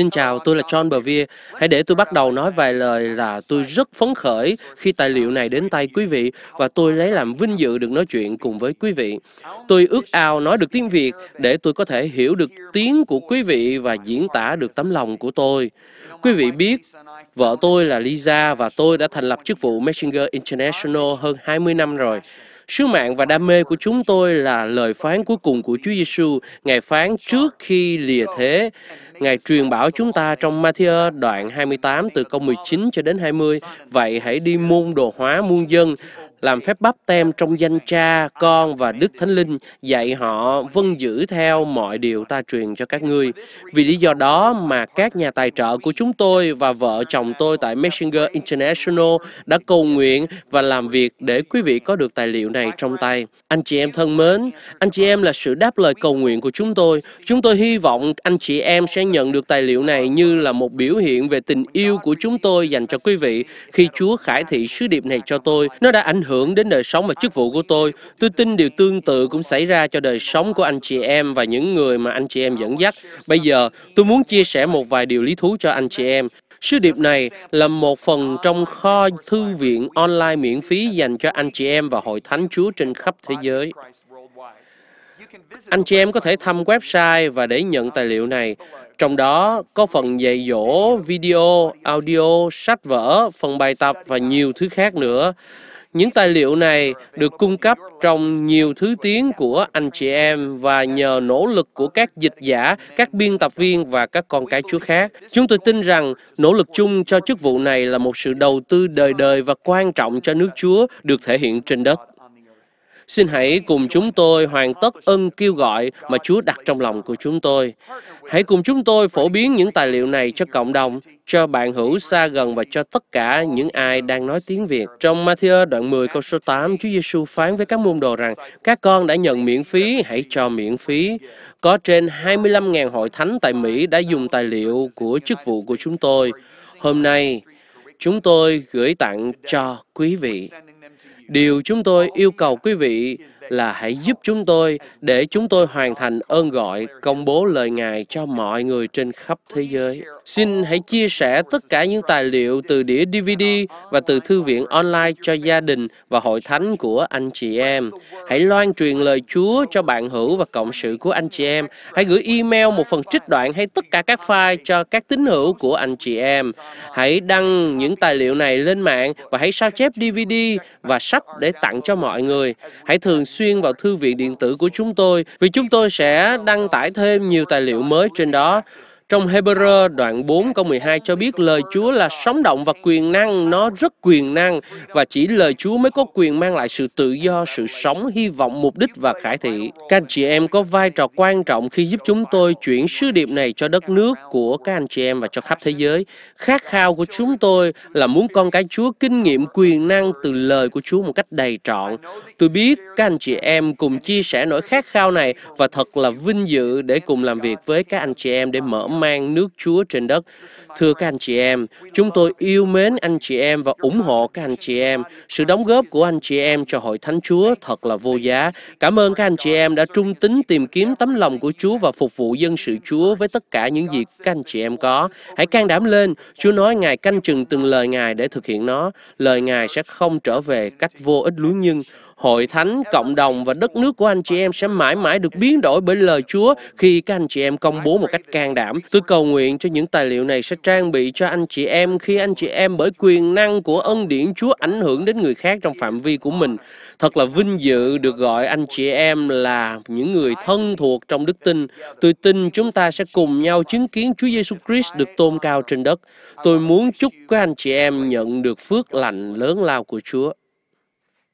Xin chào, tôi là John Bevere. Hãy để tôi bắt đầu nói vài lời là tôi rất phấn khởi khi tài liệu này đến tay quý vị và tôi lấy làm vinh dự được nói chuyện cùng với quý vị. Tôi ước ao nói được tiếng Việt để tôi có thể hiểu được tiếng của quý vị và diễn tả được tấm lòng của tôi. Quý vị biết, vợ tôi là Lisa và tôi đã thành lập chức vụ Messenger International hơn 20 năm rồi. Sứ mạng và đam mê của chúng tôi là lời phán cuối cùng của Chúa Giêsu, Ngài phán trước khi lìa thế. Ngài truyền bảo chúng ta trong Matthew đoạn 28 từ câu 19 cho đến 20, vậy hãy đi môn đồ hóa muôn dân, làm phép bắp tem trong danh cha, con và Đức Thánh Linh, dạy họ vâng giữ theo mọi điều ta truyền cho các ngươi. Vì lý do đó mà các nhà tài trợ của chúng tôi và vợ chồng tôi tại Messenger International đã cầu nguyện và làm việc để quý vị có được tài liệu này trong tay. Anh chị em thân mến, anh chị em là sự đáp lời cầu nguyện của chúng tôi. Chúng tôi hy vọng anh chị em sẽ nhận được tài liệu này như là một biểu hiện về tình yêu của chúng tôi dành cho quý vị khi Chúa khải thị sứ điệp này cho tôi. Nó đã ảnh hưởng hưởng đến đời sống và chức vụ của tôi. Tôi tin điều tương tự cũng xảy ra cho đời sống của anh chị em và những người mà anh chị em dẫn dắt. Bây giờ, tôi muốn chia sẻ một vài điều lý thú cho anh chị em. Sứ điệp này là một phần trong kho thư viện online miễn phí dành cho anh chị em và hội thánh Chúa trên khắp thế giới. Anh chị em có thể thăm website và để nhận tài liệu này. Trong đó có phần dạy dỗ, video, audio, sách vở, phần bài tập và nhiều thứ khác nữa. Những tài liệu này được cung cấp trong nhiều thứ tiếng của anh chị em và nhờ nỗ lực của các dịch giả, các biên tập viên và các con cái Chúa khác. Chúng tôi tin rằng nỗ lực chung cho chức vụ này là một sự đầu tư đời đời và quan trọng cho nước Chúa được thể hiện trên đất. Xin hãy cùng chúng tôi hoàn tất ân kêu gọi mà Chúa đặt trong lòng của chúng tôi. Hãy cùng chúng tôi phổ biến những tài liệu này cho cộng đồng, cho bạn hữu xa gần và cho tất cả những ai đang nói tiếng Việt. Trong Matthew đoạn 10 câu số 8, Chúa Giêsu phán với các môn đồ rằng, các con đã nhận miễn phí, hãy cho miễn phí. Có trên 25.000 hội thánh tại Mỹ đã dùng tài liệu của chức vụ của chúng tôi. Hôm nay, chúng tôi gửi tặng cho quý vị. Điều chúng tôi yêu cầu quý vị là hãy giúp chúng tôi để chúng tôi hoàn thành ơn gọi công bố lời Ngài cho mọi người trên khắp thế giới. Xin hãy chia sẻ tất cả những tài liệu từ đĩa DVD và từ thư viện online cho gia đình và hội thánh của anh chị em. Hãy loan truyền lời Chúa cho bạn hữu và cộng sự của anh chị em. Hãy gửi email một phần trích đoạn hay tất cả các file cho các tín hữu của anh chị em. Hãy đăng những tài liệu này lên mạng và hãy sao chép DVD và sách sách để tặng cho mọi người. Hãy thường xuyên vào thư viện điện tử của chúng tôi vì chúng tôi sẽ đăng tải thêm nhiều tài liệu mới trên đó. Trong Hebrew đoạn 4 câu 12 cho biết lời Chúa là sống động và quyền năng, nó rất quyền năng và chỉ lời Chúa mới có quyền mang lại sự tự do, sự sống, hy vọng, mục đích và khải thị. Các anh chị em có vai trò quan trọng khi giúp chúng tôi chuyển sứ điệp này cho đất nước của các anh chị em và cho khắp thế giới. Khát khao của chúng tôi là muốn con cái Chúa kinh nghiệm quyền năng từ lời của Chúa một cách đầy trọn. Tôi biết các anh chị em cùng chia sẻ nỗi khát khao này và thật là vinh dự để cùng làm việc với các anh chị em để mở mang nước Chúa trên đất. Thưa các anh chị em, chúng tôi yêu mến anh chị em và ủng hộ các anh chị em. Sự đóng góp của anh chị em cho Hội Thánh Chúa thật là vô giá. Cảm ơn các anh chị em đã trung tín tìm kiếm tấm lòng của Chúa và phục vụ dân sự Chúa với tất cả những gì các anh chị em có. Hãy can đảm lên, Chúa nói Ngài canh chừng từng lời Ngài để thực hiện nó. Lời Ngài sẽ không trở về cách vô ích lúa nhưng. Hội Thánh, cộng đồng và đất nước của anh chị em sẽ mãi mãi được biến đổi bởi lời Chúa khi các anh chị em công bố một cách can đảm, Tôi cầu nguyện cho những tài liệu này sẽ trang bị cho anh chị em khi anh chị em bởi quyền năng của ân điển Chúa ảnh hưởng đến người khác trong phạm vi của mình. Thật là vinh dự được gọi anh chị em là những người thân thuộc trong đức tin. Tôi tin chúng ta sẽ cùng nhau chứng kiến Chúa Giêsu Christ được tôn cao trên đất. Tôi muốn chúc các anh chị em nhận được phước lành lớn lao của Chúa.